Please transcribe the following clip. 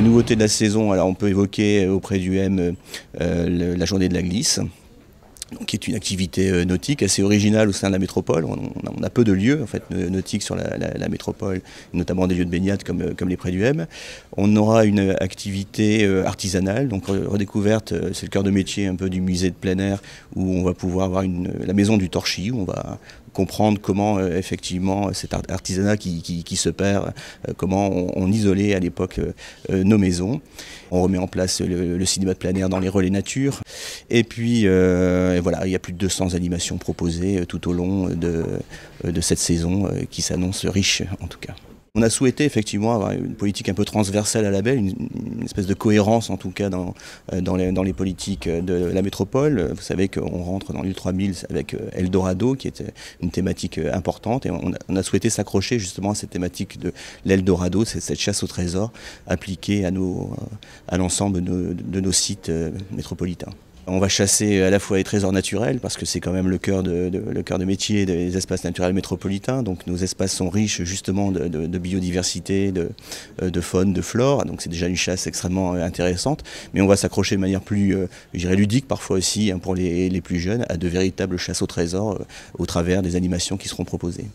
Les nouveautés de la saison, alors on peut évoquer euh, auprès du M euh, la journée de la glisse qui est une activité euh, nautique assez originale au sein de la métropole. On, a, peu de lieux en fait, euh, nautiques sur la, métropole, notamment des lieux de baignade comme, euh, les Prés du M. On aura une activité artisanale, donc redécouverte, c'est le cœur de métier un peu du musée de plein air, où on va pouvoir avoir la maison du torchis, où on va comprendre comment effectivement cet artisanat qui, se perd, comment on, isolait à l'époque nos maisons. On remet en place le cinéma de plein air dans les relais nature. Et puis euh, voilà, il y a plus de 200 animations proposées euh, tout au long de, euh, cette saison qui s'annonce riche en tout cas. On a souhaité effectivement avoir une politique un peu transversale à la belle, une, espèce de cohérence en tout cas dans, les, politiques de la métropole. Vous savez qu'on rentre dans l'île 3000 avec Eldorado qui était une thématique importante et on a, souhaité s'accrocher justement à cette thématique de l'Eldorado, cette chasse au trésor appliquée à, l'ensemble de nos sites métropolitains. On va chasser à la fois les trésors naturels, parce que c'est quand même le cœur de, le de métier des espaces naturels métropolitains. Donc nos espaces sont riches justement de, biodiversité, euh, de, faune, de flore. Donc c'est déjà une chasse extrêmement euh, intéressante. Mais on va s'accrocher de manière plus, euh, ludique parfois aussi, hein, pour les, les, plus jeunes, à de véritables chasses au trésor au travers des animations qui seront proposées.